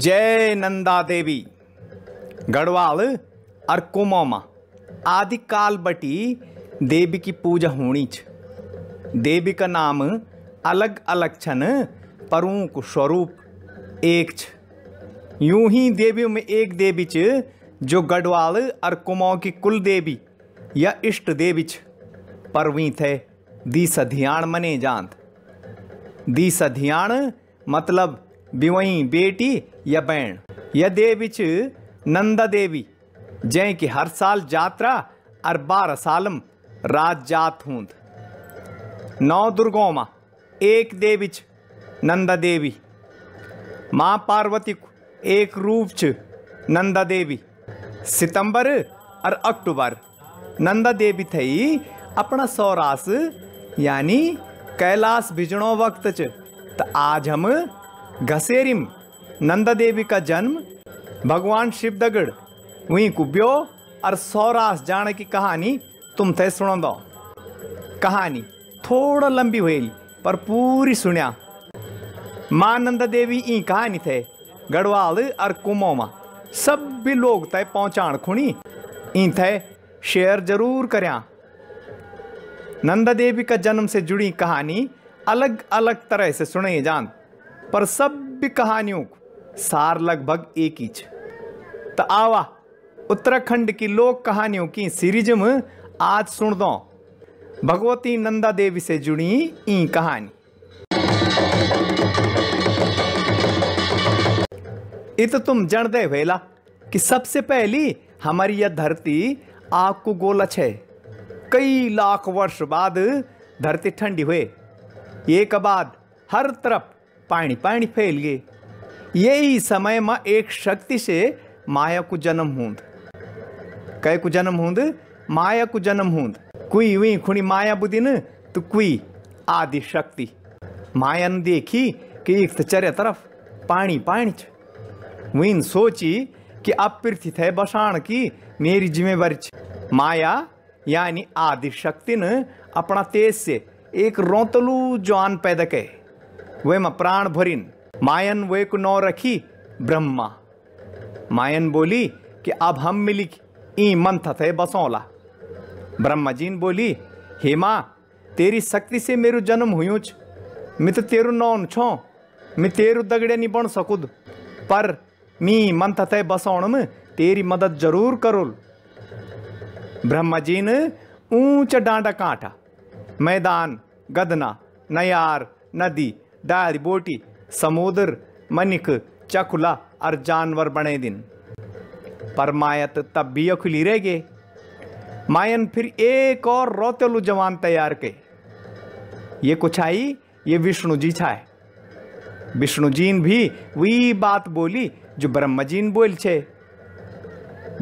जय नंदा देवी गढ़वाल और कुमामा आदिकाल बटी देवी की पूजा होनी छ देवी का नाम अलग अलग छन पर को स्वरूप एक छ यूं ही देवियों में एक देवी छ जो गढ़वाल और कुमाऊ की कुल देवी या इष्ट देवी छ परवी थे दी सधियाण मने जान दी सधियाण मतलब बिवई बेटी या बैण या देवी नंदा देवी जै की हर साल जात्रा और बारह सालम राज जात हूंद नौ दुर्गों माँ एक देवी नंदा देवी माँ पार्वती को एक रूप च नंदा देवी सितंबर और अक्टूबर नंदा देवी थई अपना सौरास यानी कैलाश भिजणो वक्त च तो आज हम घसेरिम नंदा देवी का जन्म भगवान शिवदगढ़ वहीं कुब्यो और सौरास जाने की कहानी तुम थे सुनो कहानी थोड़ा लंबी हुई पर पूरी सुनिया माँ नंदा देवी ई कहानी थे गढ़वाल और कुमोमा सब भी लोग तय पहुँचाण खुणी ई थे शेयर जरूर करया नंदा देवी का जन्म से जुड़ी कहानी अलग अलग तरह से सुने जान पर सभ्य कहानियों को सार लगभग एक ही तो आवा उत्तराखंड की लोक कहानियों की सीरीज में आज सुन दो भगवती नंदा देवी से जुड़ी ई कहानी इत तुम जन दे वेला कि सबसे पहली हमारी यह धरती आग को गोला छे कई लाख वर्ष बाद धरती ठंडी हुए एक बाद हर तरफ पानी पानी फैल गए यही समय में एक शक्ति से माया को जन्म होंद कह को जन्म होंद माया को जन्म होंद कोई हुई खुणी माया बुदिन तो कोई आदि शक्ति माया ने देखी कि एक तो तरफ पानी पानी वीन सोची कि अब पृथ्वी थे बसाण की मेरी जिम्मेवारी माया यानी आदि शक्ति ने अपना तेज से एक रोतलू जवान पैदा कहे वे म प्राण भरिन मायन वे को नौ रखी ब्रह्मा मायन बोली कि अब हम मिली ई मंथ थे बसौला ब्रह्मा जीन बोली हे माँ तेरी शक्ति से मेरु जन्म हुयूच मैं तो तेरू नौन छो मैं तेरू दगड़े नहीं बन सकुद पर मी मन थे बसौण में तेरी मदद जरूर करुल ब्रह्मा जी ने ऊंचा डांडा कांटा मैदान गदना नयार नदी डारी बोटी समुद्र मनिक चकुला और जानवर बने दिन पर मायत तब भी अखुली रह गए मायन फिर एक और रोतेलू जवान तैयार के ये कुछ आई ये विष्णु जी छाए विष्णु जीन भी वही बात बोली जो ब्रह्म जीन बोल छे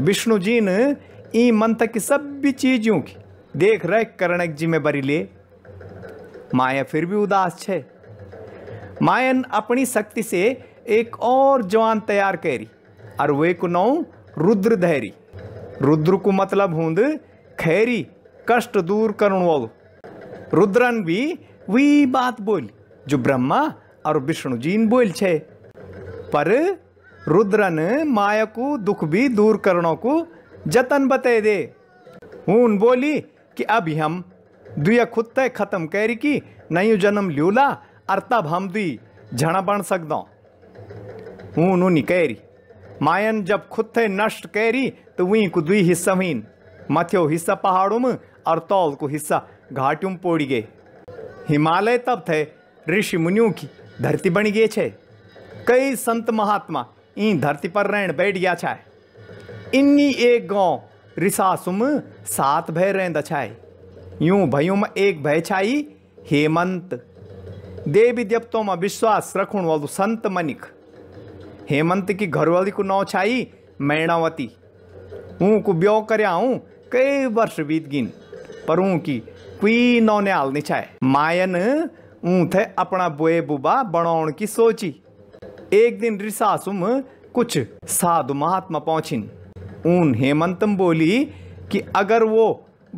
विष्णु जीन ई मंत्र की सभी चीजों की देख रेख करण जिम्मेबारी ले माया फिर भी उदास छे मायन अपनी शक्ति से एक और जवान तैयार करी और वे को नौ रुद्र धैरी रुद्र को मतलब हूंद खैरी कष्ट दूर करण वो रुद्रन भी वही बात बोली जो ब्रह्मा और विष्णु जी ने बोल छे पर रुद्रन माया को दुख भी दूर करणों को जतन बते दे उन बोली कि अभी हम दुया खुद तय खत्म कैरी की नयू जन्म ल्यूला अर्ता अर्थाभामदी झण बण सघंदो हूं कह रही मायन जब खुद थे नष्ट कह रही तो वही को दुई हिस्सा हुईन मथियो हिस्सा पहाड़ों में और तौल को हिस्सा घाटियों में पोड़ी गए हिमालय तब थे ऋषि मुनियों की धरती बन गए छे कई संत महात्मा इन धरती पर रहन बैठ गया छाए इन्नी एक गांव रिसासुम सात भय रहन दछाए यूं भयों में एक भय छाई हेमंत देवी देवताओं में विश्वास रखने वालू संत मनिक हेमंत की घरवाली को नौ छाई मैणावती हूँ को ब्यो कर हूँ कई वर्ष बीत गिन पर हूँ की कोई नौ ने हाल नहीं छाए मायन ऊँ थे अपना बोए बुबा बनाने की सोची एक दिन रिसा सुम कुछ साधु महात्मा पहुँचिन ऊन हेमंतम बोली कि अगर वो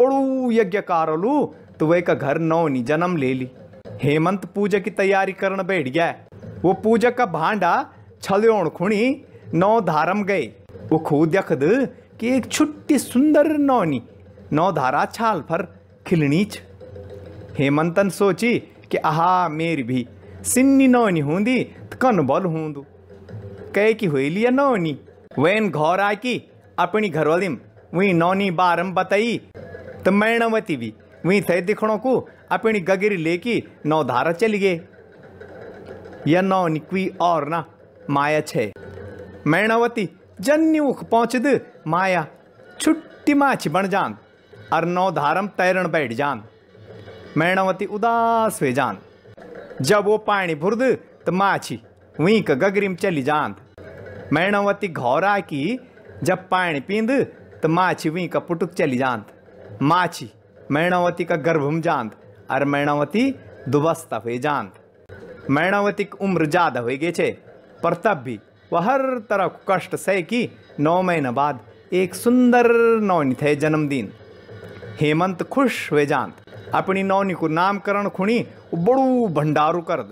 बड़ू यज्ञ कारलू तो वे का घर नौनी जन्म ले ली हेमंत पूजा की तैयारी करने बैठ गया वो पूजा का भांडा छलो खुणी नौ धारम गए वो खू देख कि एक छुट्टी सुंदर नौनी नौ धारा छाल खिलनी खिलनीच हेमंतन सोची कि आहा मेरी भी सिन्नी नौनी होंदी तो कन बल हूँ कह की हुई लिया नौनी वेन घर आकी अपनी घरवाली वहीं नौनी बारम बताई तो मैणवती भी वहीं थे दिखणों को अपनी गगरी लेकी नौधारा चलिए यह नौ निकवी और ना माया छे मैणावती जन्नी उख पहुँचद माया छुट्टी माछी बन जान और नौधारम तैरण बैठ जान मैणावती उदास हुए जान जब वो पानी भुरद तो माछी वहीं का गगरी में चली जान मैणावती घोरा की जब पानी पींद तो माछी वहीं का पुटुक चली जान माछी मैणावती का गर्भ में जान और मैणावती दुबस्ता हुई जान मैणावती की उम्र ज़्यादा हो गई है पर तब भी वह हर तरह कष्ट सह की नौ महीने बाद एक सुंदर नौनी थे जन्मदिन हेमंत खुश हुए जान अपनी नौनी को नामकरण खुणी बड़ू भंडारू कर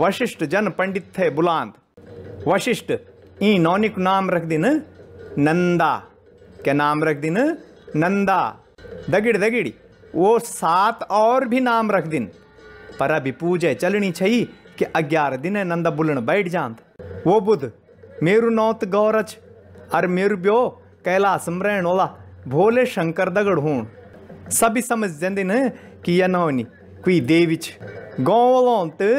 वशिष्ठ जन पंडित थे बुलांद वशिष्ठ ई नौनी को नाम रख दिन नंदा क्या नाम रख दिन नंदा दगिड़ दगिड़ी वो सात और भी नाम रख दिन पर अभी पूजे चलनी छई कि अग्यारह दिन नंदा बुलन बैठ जांत वो बुध मेरु नौत गौरच और मेरु ब्यो कैलाश में ओला वाला भोले शंकर दगड़ हूँ सभी समझ दिन कि यह नौनी कोई देवीच गाँव वालों तो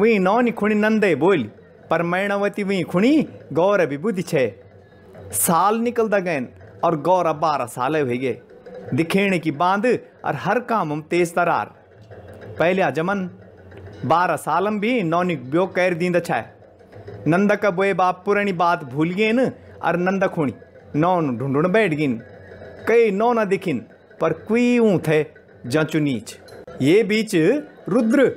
वही नौनी खुणी नंदे बोली पर मैणवती वही खुणी गौर भी बुद्धि छे साल निकल दगैन और गौर बारह साल हो गए दिखेण की बांध और हर काम हम तेज तरार पहले जमन बारह सालम भी नौनिक ब्यो कैर दींद छाए नंदक बोए बाप पुरानी बात भूल गए न और नंदक खुणी नौन ढूंढून बैठ गिन कई नौ न दिखिन पर कोई ऊँ थे जचु नीच ये बीच रुद्र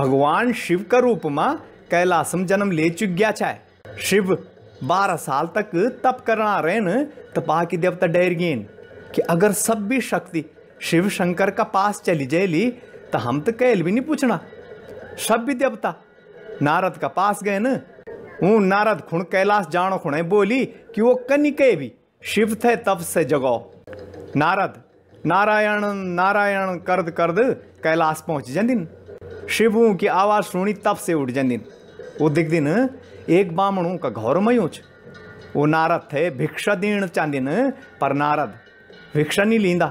भगवान शिव का रूप में कैलाशम जन्म ले चुक गया छाए शिव बारह साल तक तप करना रहन तपा की देवता डर गेन कि अगर सब भी शक्ति शिव शंकर का पास चली जाएली तो हम तो कैल भी नहीं पूछना सब भी देवता नारद का पास गए न ऊ नारद खुण कैलाश जानो खुण बोली कि वो कनिके भी शिव थे तब से जगो नारद नारायण नारायण करद करद कैलाश पहुँच जंदिन शिवू की आवाज़ सुनी तब से उठ जंदिन वो दिख दिन एक बामणू का घोर मयूच वो नारद थे भिक्षा दीण चांदिन पर नारद भिक्षा नहीं लींदा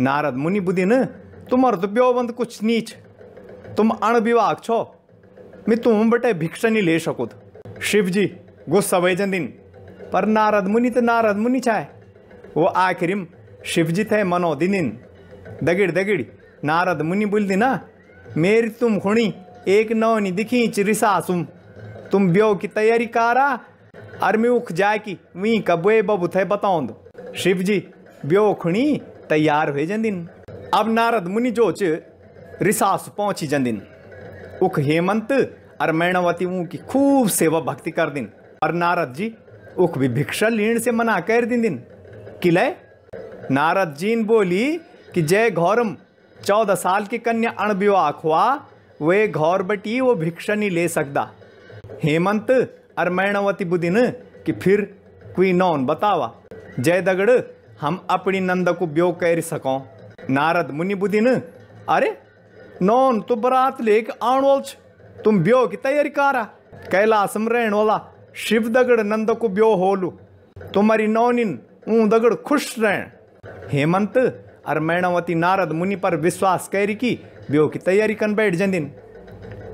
नारद मुनि न तुम्हारो तो प्यो बंद कुछ नीच तुम अणविवाह छो मैं तुम बटे भिक्षा नहीं ले सकूँ शिव जी गुस्सा वे दिन पर नारद मुनि तो नारद मुनि छाए वो आखिर शिव जी थे मनो दिनिन दगिड़ दगिड़ नारद मुनि बोल दी ना मेरी तुम खुणी एक नौनी दिखी चिरिसा सुम तुम ब्यो की तैयारी कारा अरमी उख जाए कि वहीं कबुए बबू थे बताऊ शिव जी ब्योखणी तैयार हो जन्दिन अब नारद मुनि जो च रिसास पहुँची जन्दिन उख हेमंत और मैणवती ऊँ की खूब सेवा भक्ति कर दिन और नारद जी उख भी भिक्षा लीण से मना कर दिन दिन किले नारद जी ने बोली कि जय घौरम चौदह साल की कन्या अणविवाह हुआ वे घौर बटी वो भिक्षा नहीं ले सकता हेमंत और मैणवती बुदिन कि फिर कोई नौन बतावा जय दगड़ हम अपनी नंद को ब्यो कर सको नारद मुनि बुधिन अरे नौन तू तो बरात ले आण वाल तुम ब्यो की तैयारी करा कैलाश में रहने वाला शिव दगड़ नंद को ब्यो होलू तुम्हारी नौनिन ऊ दगड़ खुश रह हेमंत और मैणावती नारद मुनि पर विश्वास करी की ब्यो की तैयारी कन बैठ जंदिन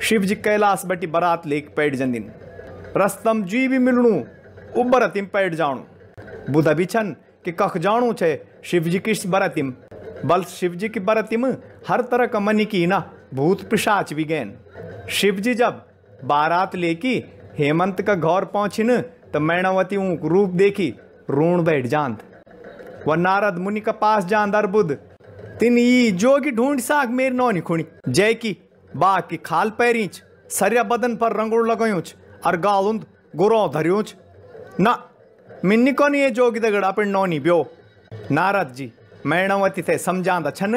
शिव जी कैलाश बटी बरात लेके बैठ जंदिन रस्तम जी भी उबरत उबरतिम पैठ जाऊ बुधा भी छन कख કખ જાણું છે શિવજી કિશ बरतिम बल शिव जी की बरतिम हर तरह का मनी की ना भूत पिशाच विगेन शिव जी जब बारात लेकी हेमंत का घौर पहुंचिन तो मैणावती ऊँक रूप देखी रूण बैठ जानत व नारद मुनि का पास जान बुद्ध तिन ई जोगी ढूंढ साग मेरी नौनी खुणी जय की बा की खाल पैरीच सरिया बदन पर रंगोड़ लगायूच और गालुंद गुरो धरियुच ना मिन्नी नहीं ये जोगी दगड़ा पर नौनी ब्यो नारद जी मैणवती थे समझांदा छन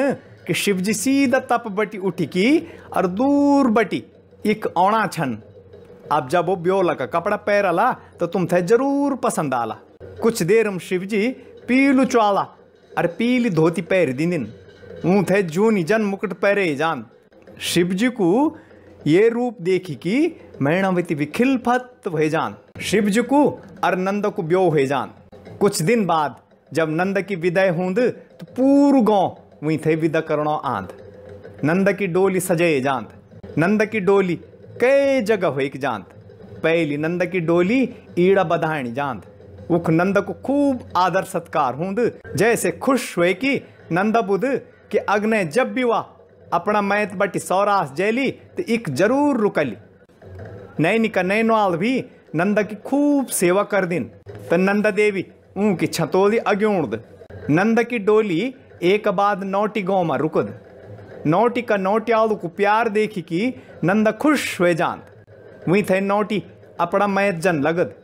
कि जी सीधा तप बटी उठी की और दूर बटी एक औणा छन अब जब वो ब्योला का कपड़ा ला तो तुम थे जरूर पसंद आला कुछ देर में जी पीलू चुआला और पीली धोती पैर दिन दिन ऊँ थे जूनी जन मुकुट पैरे जान शिवजी को ये रूप देखी कि मैणावती विखिल फत भय जान को और को ब्यो हुए जान कुछ दिन बाद जब नंद की विदय हूंद तो पूर्व गांव वहीं थे विदा करणो आंध नंद की डोली सजे जांद नंद की डोली कई जगह होक जांद पहली नंद की डोली ईड़ा बधाण जांद उख नंद को खूब आदर सत्कार हूंद जैसे खुश हुए कि नंद बुध कि अग्नय जब भी वह अपना मैत बटी सौरास जैली तो इक जरूर रुकली नैनी नैनवाल भी नंदा की खूब सेवा कर दिन तो नंदा देवी ऊँकी छतोली अग्यूण नंदा की डोली एक बाद नौटी गाँव में रुकद नौटी का नौटियाल को प्यार देखी कि नंदा खुश हुए जान वहीं थे नौटी अपना मैच जन लगद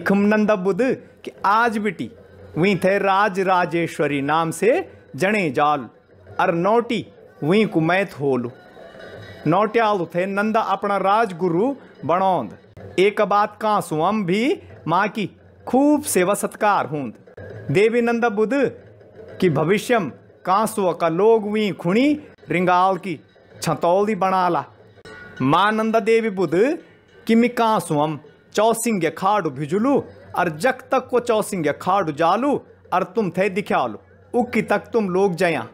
इखम नंदा बुध कि आज बिटी वहीं थे राज राजेश्वरी नाम से जने जाल अर नौटी वहीं कुमैत होलू नौटियाल थे नंदा अपना राजगुरु बनौंद एक बात का सुअम भी माँ की खूब सेवा सत्कार हूँ देवी नंद बुध कि भविष्यम कांसु का लोग वी खुणी रिंगाल की छतौली बना ला माँ नंदा देवी बुध कि मी कांसुअम चौसिंग खाड़ू भिजुलू और जग तक को चौसिंग खाड़ू जालू और तुम थे दिख्यालू उक्की तक तुम लोग जया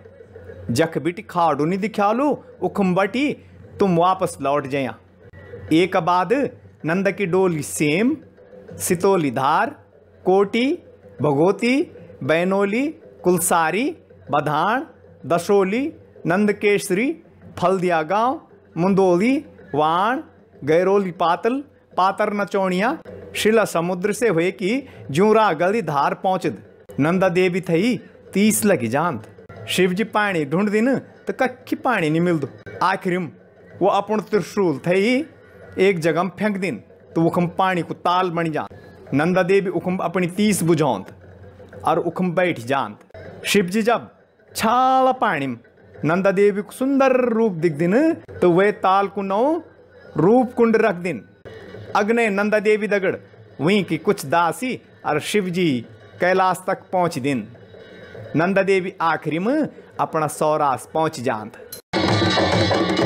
जख बिटी खाड़ू नहीं दिख्यालू उखम बटी तुम वापस लौट जया एक बाद नंद की डोली सेम सितोली धार कोटी भगोती बैनोली कुलसारी बधाण दशोली नंदकेशरी फलदिया गांव मुंदोली वाण गैरोली पातल पातर नचौणिया शिला समुद्र से हुए कि जूरा गली धार पहुँचद नंदा देवी थई तीस लगी जान शिव जी पानी ढूंढ दिन तो कखी पानी नहीं मिल दो आखिर वो अपन त्रिशूल थई एक जगह में फेंक दिन तो उखम पानी को ताल बन जा नंदा देवी उखम अपनी तीस बुझौत और उखम बैठ जात शिव जी जब छाल पानी नंदा देवी को सुंदर रूप दिख दिन तो वे ताल को नौ रूप कुंड रख दिन अग्नय नंदा देवी दगड़ वहीं की कुछ दासी और शिव जी कैलाश तक पहुँच दिन नंदा देवी आखिरी में अपना सौरास पहुंच जानत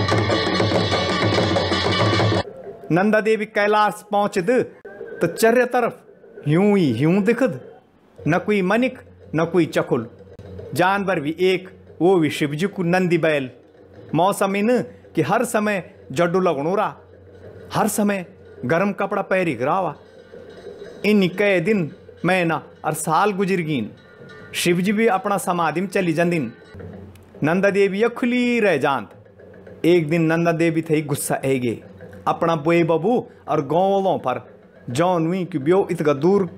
नंदा देवी कैलाश पहुँचद तो चर्य तरफ यूं ही यूं दिखद न कोई मनिक न कोई चकुल जानवर भी एक वो भी शिवजी को नंदी बैल मौसम इन कि हर समय जड्डू लगणू रहा हर समय गर्म कपड़ा पैरी गिरावा इन कै दिन महीना और साल गुजर गिन शिव जी भी अपना समाधि में चली जंदिन नंदा देवी अखुली रह जान एक दिन नंदा देवी थे गुस्सा आ गई अपना बोए बबू और गाँव वालों पर जौन हुई कि ब्यो इतगा दूर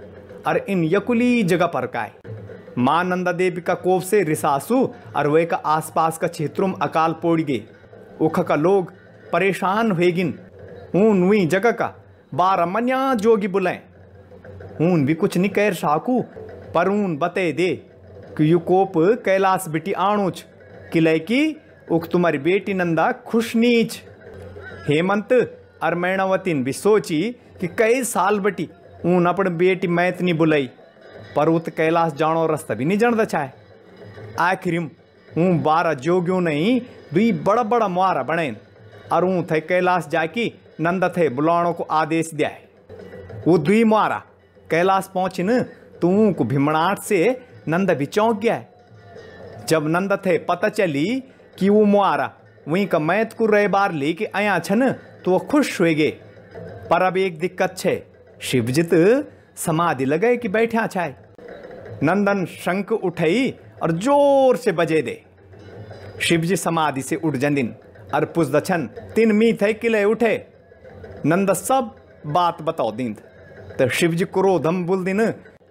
और इन यकुली जगह पर काय माँ नंदा देवी का कोप से रिसासु और वे का आसपास का क्षेत्रों में अकाल पोड़ गए उख का लोग परेशान हुए गिन ऊन हुई जगह का बारह मनिया जोगी बुलाएं ऊन भी कुछ नहीं कैर साकू पर ऊन बते दे कि यू कोप कैलाश बिटी आणुच किले की उख तुम्हारी बेटी नंदा खुश नीच हेमंत और मैणावतीन भी सोची कि कई साल बटी ऊन अपन बेटी मैं नहीं बुलाई पर उत कैलाश जानो रास्ता भी नहीं जानता चाहे आखिर ऊँ बारा जोग्यो नहीं दुई बड़ा बड़ा मुआरा बने और ऊँ थे कैलाश जाकी नंद थे बुलाणों को आदेश दिया है वो दुई मुआरा कैलाश पहुँची न तो को भिमणाट से नंद भी चौंक गया है जब नंद थे पता चली कि वो मुआरा वहीं का मैत को रह बार लेके आया छ तो वो खुश हुए પર पर अब एक दिक्कत छे शिवजीत समाधि लगे कि बैठे छाए नंदन शंख उठाई और जोर से बजे दे शिवजी समाधि से उठ जन और पुष दक्षन तीन मीत थे किले उठे नंद सब बात बताओ दिन तो शिवजी क्रोधम बोल दिन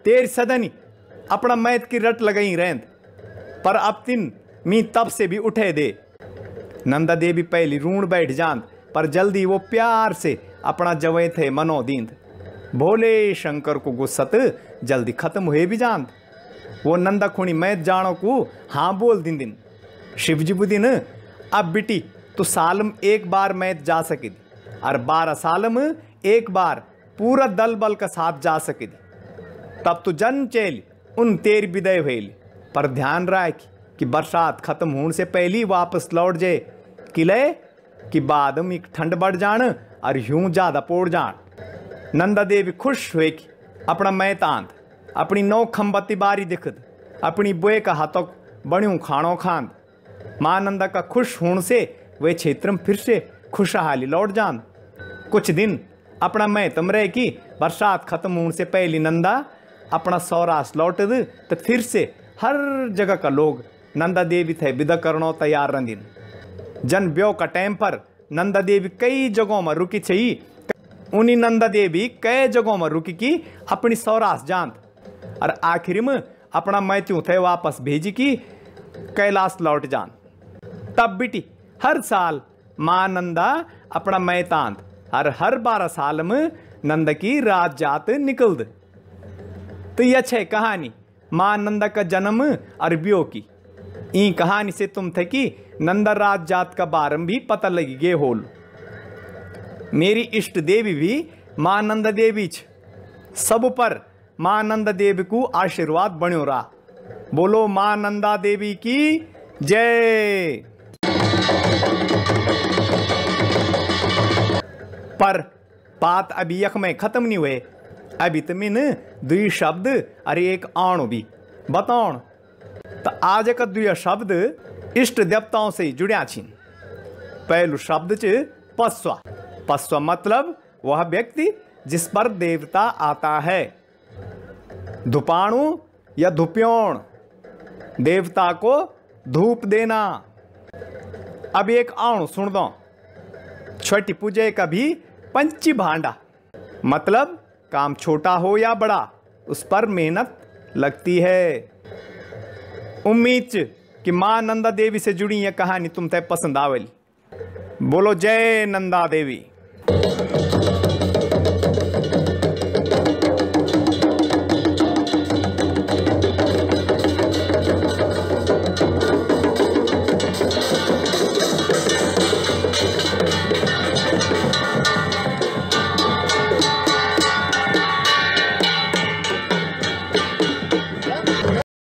तेर सदनी अपना मैत की रट लगाई रेंद पर अब तीन मी तब से भी उठे दे नंदा देवी पहली रूण बैठ जान पर जल्दी वो प्यार से अपना जवे थे मनोदींद भोले शंकर को गुस्सत जल्दी खत्म हुए भी जान वो नंदा खुणी मैं जानो को हाँ बोल दिन दिन शिवजी बुदिन अब बिटी तो सालम एक बार मैं जा सके दी और बारह सालम एक बार पूरा दल बल का साथ जा सके दी तब तो जन चेल उन तेर विदय भेल पर ध्यान राख कि बरसात खत्म होने से पहली वापस लौट जाए किले कि बाद में ठंड बढ़ जान और यूं ज़्यादा पोड़ जान नंदा देवी खुश हुए कि अपना मैतांत अपनी नौ खम्बत्ती बारी दिखद अपनी बुए का हाथों बण्यू खाणो खांद माँ नंदा का खुश होने से वे क्षेत्र में फिर से खुशहाली लौट जान कुछ दिन अपना मैं तुम रहे कि बरसात खत्म होने से पहली नंदा अपना सौरास लौट तो फिर से हर जगह का लोग नंदा देवी थे विदा करणों तैयार रंदिन जन ब्यो का टाइम पर नंदा देवी कई जगहों में रुकी छी उन्हीं नंदा देवी कई जगहों में रुकी की अपनी सौरास जान और आखिर में अपना मैत्यू थे वापस भेजी की कैलाश लौट जान तब बिटी हर साल माँ नंदा अपना मैतांत और हर बारह साल में नंद की रात जात निकलद तो यह छह कहानी माँ नंदा का जन्म और ब्यो की ई कहानी से तुम थे कि नंदराज जात का बारम भी पता लगी गे होल मेरी इष्ट देवी भी माँ नंद देवी सब पर माँ नंद देवी को आशीर्वाद बण्यो रहा बोलो माँ नंदा देवी की जय पर बात अभी यख में खत्म नहीं हुए अभी मिन दुई शब्द अरे एक आणु भी बताओ तो आज का दुई शब्द इष्ट देवताओं से जुड़िया छिन पहलू शब्द च पस्वा पस्व मतलब वह व्यक्ति जिस पर देवता आता है धुपाणु या धुप्योण देवता को धूप देना अब एक आणु सुन दो छठी पूजे का भी पंची भांडा मतलब काम छोटा हो या बड़ा उस पर मेहनत लगती है उम्मीद कि माँ नंदा देवी से जुड़ी यह कहानी तुम तय पसंद आवेली बोलो जय नंदा देवी